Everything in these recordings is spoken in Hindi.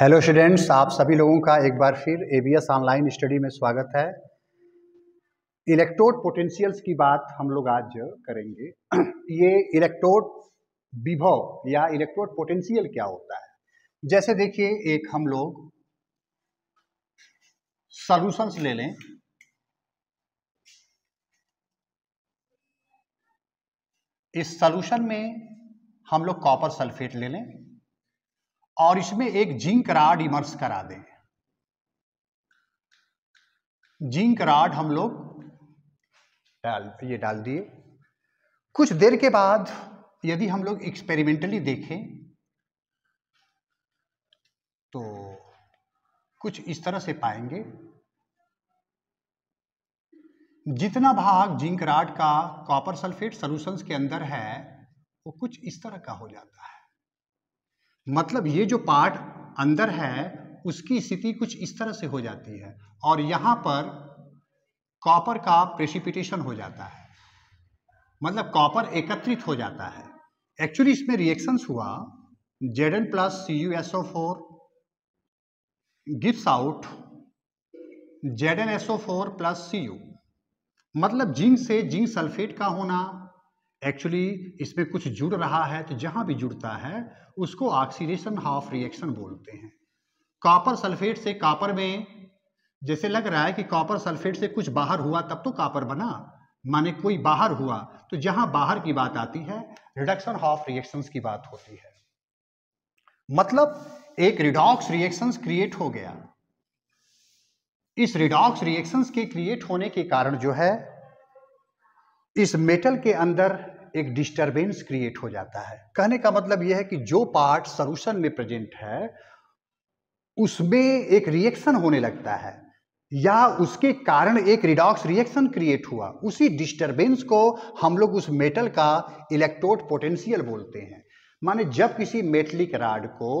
हेलो स्टूडेंट्स आप सभी लोगों का एक बार फिर एबीएस ऑनलाइन स्टडी में स्वागत है इलेक्ट्रोड पोटेंशियल्स की बात हम लोग आज करेंगे ये इलेक्ट्रोड विभव या इलेक्ट्रोड पोटेंशियल क्या होता है जैसे देखिए एक हम लोग सॉल्यूशंस ले लें इस सॉल्यूशन में हम लोग कॉपर सल्फेट ले लें और इसमें एक जिंक राड इमर्स करा दें जिंक राड हम लोग डाल ये डाल दिए कुछ देर के बाद यदि हम लोग एक्सपेरिमेंटली देखें तो कुछ इस तरह से पाएंगे जितना भाग जिंक राड का कॉपर सल्फेट सॉल्यूशंस के अंदर है वो कुछ इस तरह का हो जाता है मतलब ये जो पार्ट अंदर है उसकी स्थिति कुछ इस तरह से हो जाती है और यहाँ पर कॉपर का प्रेसिपिटेशन हो जाता है मतलब कॉपर एकत्रित हो जाता है एक्चुअली इसमें रिएक्शंस हुआ Z N plus C U S O four gives out Z N S O four plus C U मतलब जिंक से जिंक सल्फेट का होना एक्चुअली इसमें कुछ जुड़ रहा है तो जहाँ भी जुड़ता है उसको ऑक्सीडेशन हाफ रिएक्शन बोलते हैं कॉपर सल्फेट से कॉपर में जैसे लग रहा है कि कॉपर सल्फेट से कुछ बाहर हुआ तब तो कॉपर बना माने कोई बाहर हुआ तो जहां बाहर की बात आती है रिडक्शन हाफ रिएक्शंस की बात होती है मतलब एक रिडॉक्स रिएक्शंस क्रिएट हो गया इस रिडॉक्स रिएक्शंस के क्रिएट होने के कारण जो है इस मेटल के अंदर एक डिस्टरबेंस क्रिएट हो जाता है कहने का मतलब यह है कि जो पार्ट सोलूशन में प्रेजेंट है उसमें एक रिएक्शन होने लगता है या उसके कारण एक रिडॉक्स रिएक्शन क्रिएट हुआ उसी डिस्टरबेंस को हम लोग उस मेटल का इलेक्ट्रोड पोटेंशियल बोलते हैं माने जब किसी मेटलिक राड को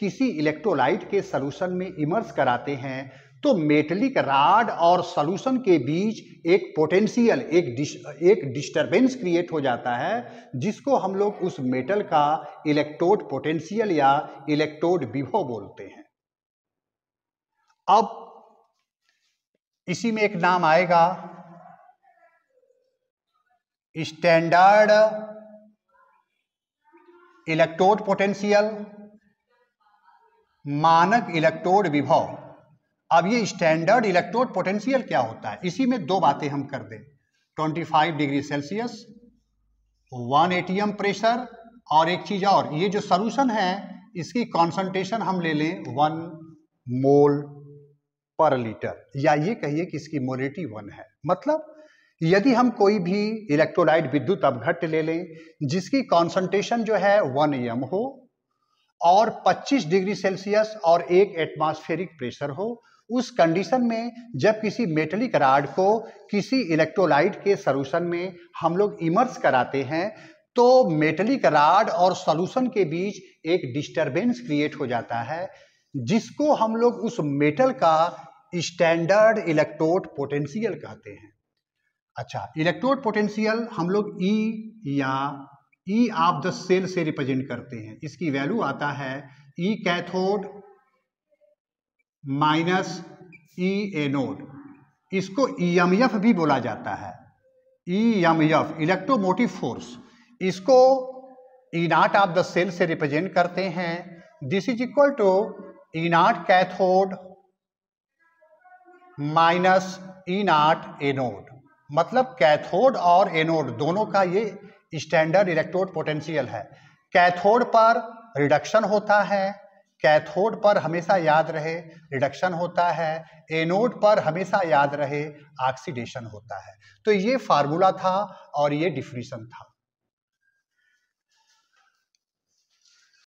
किसी इलेक्ट्रोलाइट के सोलूशन में इमर्स कराते हैं तो मेटलिक राड और सोलूशन के बीच एक पोटेंशियल एक डिश, एक डिस्टरबेंस क्रिएट हो जाता है जिसको हम लोग उस मेटल का इलेक्ट्रोड पोटेंशियल या इलेक्ट्रोड विभव बोलते हैं अब इसी में एक नाम आएगा स्टैंडर्ड इलेक्ट्रोड पोटेंशियल मानक इलेक्ट्रोड विभव अब ये स्टैंडर्ड इलेक्ट्रोड पोटेंशियल क्या होता है इसी में दो बातें हम कर दें 25 डिग्री सेल्सियस 1 एटीएम प्रेशर और एक चीज और ये जो सोलूशन है इसकी कॉन्सेंट्रेशन हम ले लें वन मोल पर लीटर या ये कहिए कि इसकी मोलिटी वन है मतलब यदि हम कोई भी इलेक्ट्रोलाइट विद्युत अवघट ले लें जिसकी कॉन्सेंट्रेशन जो है वन एम हो और 25 डिग्री सेल्सियस और एक एटमॉस्फेरिक प्रेशर हो उस कंडीशन में जब किसी मेटलिक राड को किसी इलेक्ट्रोलाइट के सोलूशन में हम लोग इमर्स कराते हैं तो मेटलिक राड और सोलूशन के बीच एक डिस्टरबेंस क्रिएट हो जाता है जिसको हम लोग उस मेटल का स्टैंडर्ड इलेक्ट्रोड पोटेंशियल कहते हैं अच्छा इलेक्ट्रोड पोटेंशियल हम लोग ई e या ई ऑफ द सेल से रिप्रेजेंट करते हैं इसकी वैल्यू आता है E e cathode minus E e anode इसको ई एम एफ भी बोला जाता है E M F electromotive force इसको E naught of the cell से रिप्रेजेंट करते हैं this is equal to E naught cathode minus E naught anode मतलब कैथोड और एनोड दोनों का ये स्टैंडर्ड इलेक्ट्रोड पोटेंशियल है कैथोड पर रिडक्शन होता है कैथोड पर हमेशा याद रहे रिडक्शन होता है एनोड पर हमेशा याद रहे ऑक्सीडेशन होता है तो ये फार्मूला था और ये डिफ्रीशन था